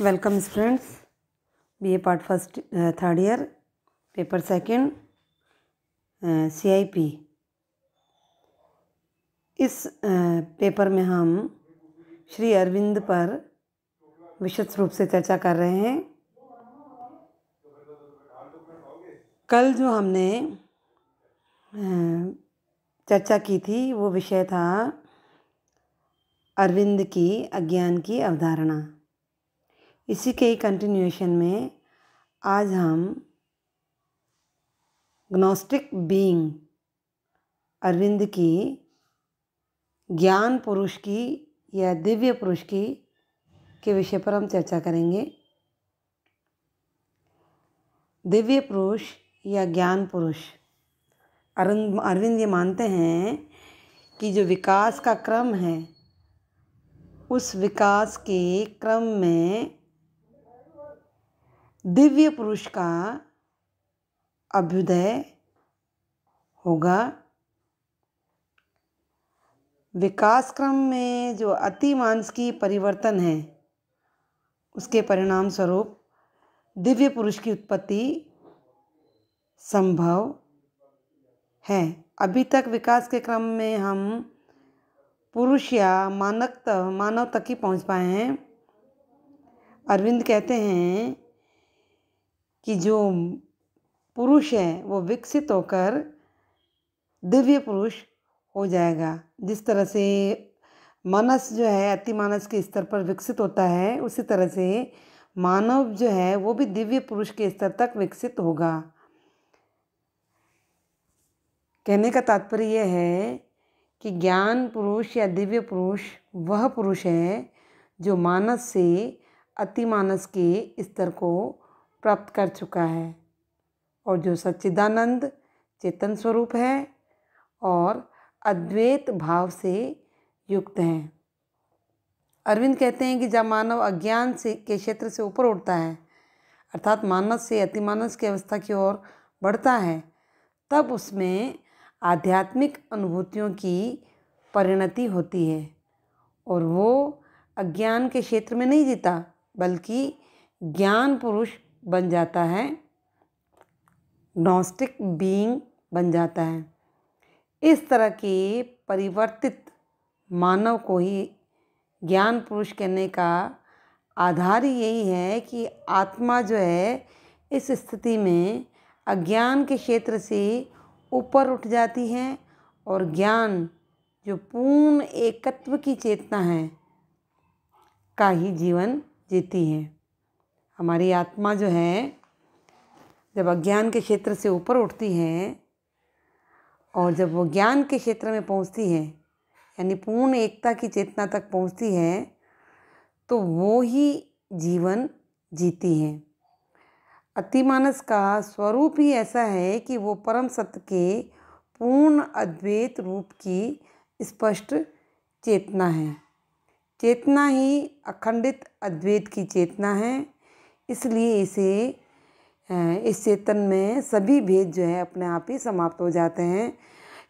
welcome students BA part first third year paper second CIP इस पेपर uh, में हम श्री अरविंद पर विशेष रूप से चर्चा कर रहे हैं कल जो हमने uh, चर्चा की थी वो विषय था अरविंद की अज्ञान की अवधारणा इसी के ही कंटिन्यूएशन में आज हम ग्नोस्टिक बीइंग अरविंद की ज्ञान पुरुष की या दिव्य पुरुष की के विषय पर हम चर्चा करेंगे दिव्य पुरुष या ज्ञान पुरुष अरविंद अरविंद ये मानते हैं कि जो विकास का क्रम है उस विकास के क्रम में दिव्य पुरुष का अभ्युदय होगा विकास क्रम में जो अति मानस की परिवर्तन है उसके परिणाम स्वरूप दिव्य पुरुष की उत्पत्ति संभव है अभी तक विकास के क्रम में हम पुरुष या मानक मानव तक ही पहुंच पाए हैं अरविंद कहते हैं कि जो पुरुष है वो विकसित होकर दिव्य पुरुष हो जाएगा जिस तरह से मानस जो है अति मानस के स्तर पर विकसित होता है उसी तरह से मानव जो है वो भी दिव्य पुरुष के स्तर तक विकसित होगा कहने का तात्पर्य यह है कि ज्ञान पुरुष या दिव्य पुरुष वह पुरुष है जो मानस से अति मानस के स्तर को प्राप्त कर चुका है और जो सच्चिदानंद चेतन स्वरूप है और अद्वैत भाव से युक्त हैं अरविंद कहते हैं कि जब मानव अज्ञान से के क्षेत्र से ऊपर उठता है अर्थात मानस से अतिमानस की अवस्था की ओर बढ़ता है तब उसमें आध्यात्मिक अनुभूतियों की परिणति होती है और वो अज्ञान के क्षेत्र में नहीं जीता बल्कि ज्ञान पुरुष बन जाता है नॉस्टिक बीइंग बन जाता है इस तरह के परिवर्तित मानव को ही ज्ञान पुरुष कहने का आधार ही यही है कि आत्मा जो है इस स्थिति में अज्ञान के क्षेत्र से ऊपर उठ जाती है और ज्ञान जो पूर्ण एकत्व की चेतना है का ही जीवन जीती है हमारी आत्मा जो है जब अज्ञान के क्षेत्र से ऊपर उठती है और जब वो ज्ञान के क्षेत्र में पहुंचती है यानी पूर्ण एकता की चेतना तक पहुंचती है तो वो ही जीवन जीती है अतिमानस का स्वरूप ही ऐसा है कि वो परम सत्य के पूर्ण अद्वैत रूप की स्पष्ट चेतना है चेतना ही अखंडित अद्वैत की चेतना है इसलिए इसे इस चेतन में सभी भेद जो है अपने आप ही समाप्त हो जाते हैं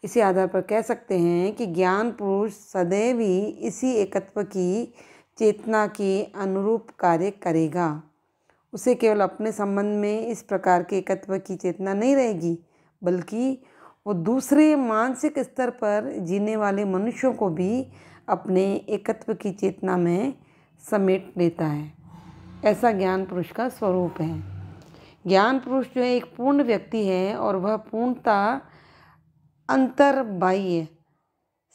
इसी आधार पर कह सकते हैं कि ज्ञान पुरुष सदैव ही इसी एकत्व की चेतना के अनुरूप कार्य करेगा उसे केवल अपने संबंध में इस प्रकार के एकत्व की चेतना नहीं रहेगी बल्कि वो दूसरे मानसिक स्तर पर जीने वाले मनुष्यों को भी अपने एकत्व की चेतना में समेट लेता है ऐसा ज्ञान पुरुष का स्वरूप है ज्ञान पुरुष जो है एक पूर्ण व्यक्ति है और वह पूर्णता बाह्य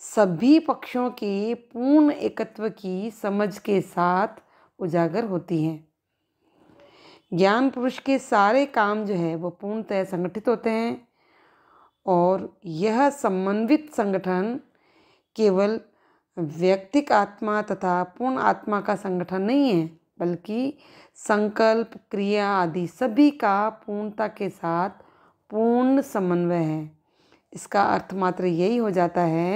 सभी पक्षों के पूर्ण एकत्व की समझ के साथ उजागर होती है ज्ञान पुरुष के सारे काम जो है वह पूर्णतः संगठित होते हैं और यह समन्वित संगठन केवल व्यक्तिक आत्मा तथा पूर्ण आत्मा का संगठन नहीं है बल्कि संकल्प क्रिया आदि सभी का पूर्णता के साथ पूर्ण समन्वय है इसका अर्थ मात्र यही हो जाता है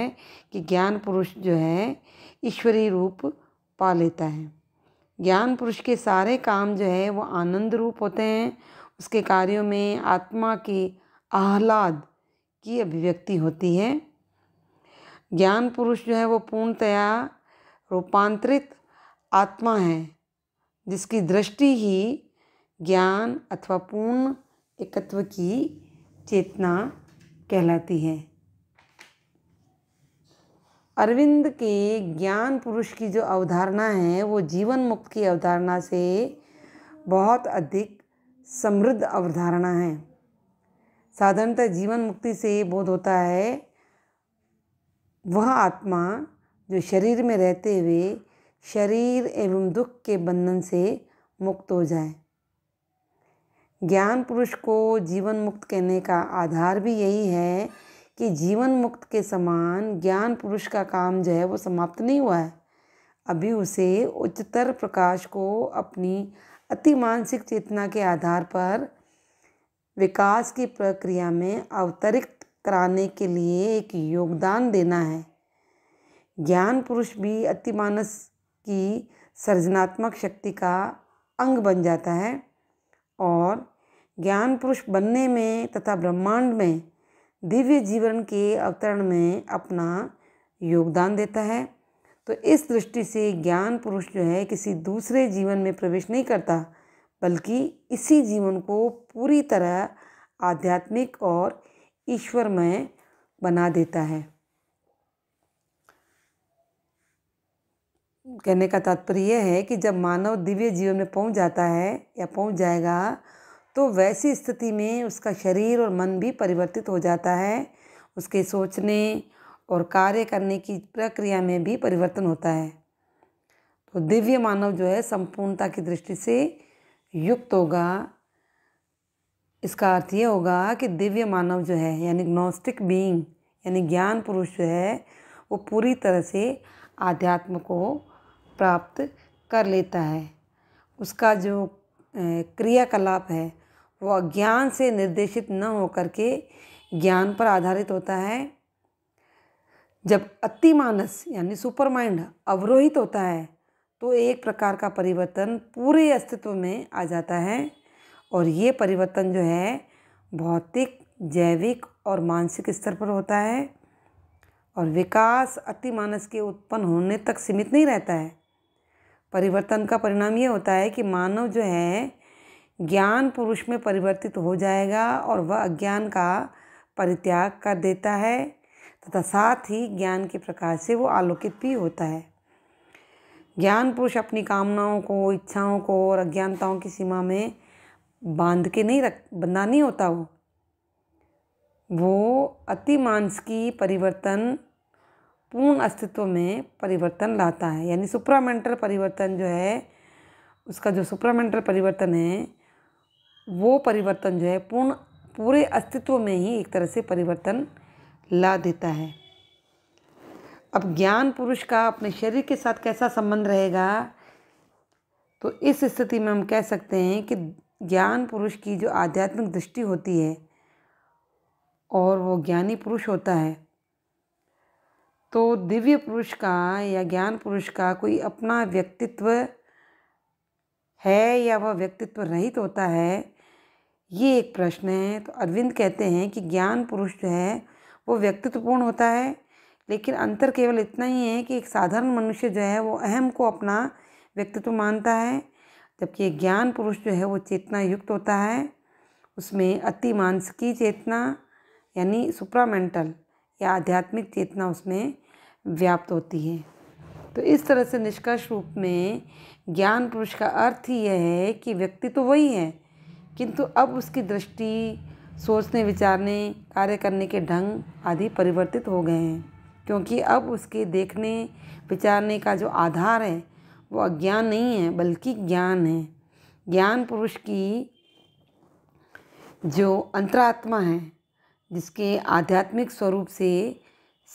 कि ज्ञान पुरुष जो है ईश्वरीय रूप पा लेता है ज्ञान पुरुष के सारे काम जो है वो आनंद रूप होते हैं उसके कार्यों में आत्मा की आह्लाद की अभिव्यक्ति होती है ज्ञान पुरुष जो है वो पूर्णतया रूपांतरित आत्मा है जिसकी दृष्टि ही ज्ञान अथवा पूर्ण एकत्व की चेतना कहलाती है अरविंद के ज्ञान पुरुष की जो अवधारणा है वो जीवन मुक्त की अवधारणा से बहुत अधिक समृद्ध अवधारणा है साधारणतः जीवन मुक्ति से बोध होता है वह आत्मा जो शरीर में रहते हुए शरीर एवं दुख के बंधन से मुक्त हो जाए ज्ञान पुरुष को जीवन मुक्त कहने का आधार भी यही है कि जीवन मुक्त के समान ज्ञान पुरुष का काम जो है वो समाप्त नहीं हुआ है अभी उसे उच्चतर प्रकाश को अपनी अति मानसिक चेतना के आधार पर विकास की प्रक्रिया में अवतरित कराने के लिए एक योगदान देना है ज्ञान पुरुष भी अतिमानस की सृजनात्मक शक्ति का अंग बन जाता है और ज्ञान पुरुष बनने में तथा ब्रह्मांड में दिव्य जीवन के अवतरण में अपना योगदान देता है तो इस दृष्टि से ज्ञान पुरुष जो है किसी दूसरे जीवन में प्रवेश नहीं करता बल्कि इसी जीवन को पूरी तरह आध्यात्मिक और ईश्वरमय बना देता है कहने का तात्पर्य है कि जब मानव दिव्य जीवन में पहुंच जाता है या पहुंच जाएगा तो वैसी स्थिति में उसका शरीर और मन भी परिवर्तित हो जाता है उसके सोचने और कार्य करने की प्रक्रिया में भी परिवर्तन होता है तो दिव्य मानव जो है संपूर्णता की दृष्टि से युक्त होगा इसका अर्थ ये होगा कि दिव्य मानव जो है यानी नॉस्टिक बीइंग यानी ज्ञान पुरुष जो है वो पूरी तरह से आध्यात्म को प्राप्त कर लेता है उसका जो क्रियाकलाप है वो अज्ञान से निर्देशित न होकर के ज्ञान पर आधारित होता है जब अति मानस यानी सुपर माइंड अवरोहित होता है तो एक प्रकार का परिवर्तन पूरे अस्तित्व में आ जाता है और ये परिवर्तन जो है भौतिक जैविक और मानसिक स्तर पर होता है और विकास अति मानस के उत्पन्न होने तक सीमित नहीं रहता है परिवर्तन का परिणाम ये होता है कि मानव जो है ज्ञान पुरुष में परिवर्तित हो जाएगा और वह अज्ञान का परित्याग कर देता है तथा साथ ही ज्ञान के प्रकाश से वो आलोकित भी होता है ज्ञान पुरुष अपनी कामनाओं को इच्छाओं को और अज्ञानताओं की सीमा में बांध के नहीं रख बंधा नहीं होता वो वो अति की परिवर्तन पूर्ण अस्तित्व में परिवर्तन लाता है यानी सुप्रामेंटल परिवर्तन जो है उसका जो सुप्रामेंटल परिवर्तन है वो परिवर्तन जो है पूर्ण पूरे अस्तित्व में ही एक तरह से परिवर्तन ला देता है अब ज्ञान पुरुष का अपने शरीर के साथ कैसा संबंध रहेगा तो इस स्थिति में हम कह सकते हैं कि ज्ञान पुरुष की जो आध्यात्मिक दृष्टि होती है और वो ज्ञानी पुरुष होता है तो दिव्य पुरुष का या ज्ञान पुरुष का कोई अपना व्यक्तित्व है या वह व्यक्तित्व रहित होता है ये एक प्रश्न है तो अरविंद कहते हैं कि ज्ञान पुरुष जो है वो व्यक्तित्वपूर्ण होता है लेकिन अंतर केवल इतना ही है कि एक साधारण मनुष्य जो है वो अहम को अपना व्यक्तित्व मानता है जबकि एक ज्ञान पुरुष जो है वो चेतना युक्त होता है उसमें अति मानसिकी चेतना यानी सुप्रामेंटल या आध्यात्मिक चेतना उसमें व्याप्त होती है तो इस तरह से निष्कर्ष रूप में ज्ञान पुरुष का अर्थ ही यह है कि व्यक्ति तो वही है किंतु अब उसकी दृष्टि सोचने विचारने कार्य करने के ढंग आदि परिवर्तित हो गए हैं क्योंकि अब उसके देखने विचारने का जो आधार है वो अज्ञान नहीं है बल्कि ज्ञान है ज्ञान पुरुष की जो अंतरात्मा है जिसके आध्यात्मिक स्वरूप से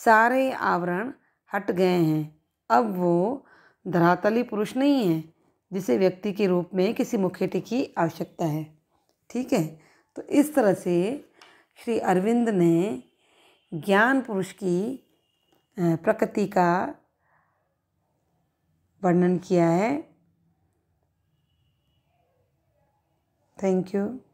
सारे आवरण हट गए हैं अब वो धरातली पुरुष नहीं है जिसे व्यक्ति के रूप में किसी मुखेटे की आवश्यकता है ठीक है तो इस तरह से श्री अरविंद ने ज्ञान पुरुष की प्रकृति का वर्णन किया है थैंक यू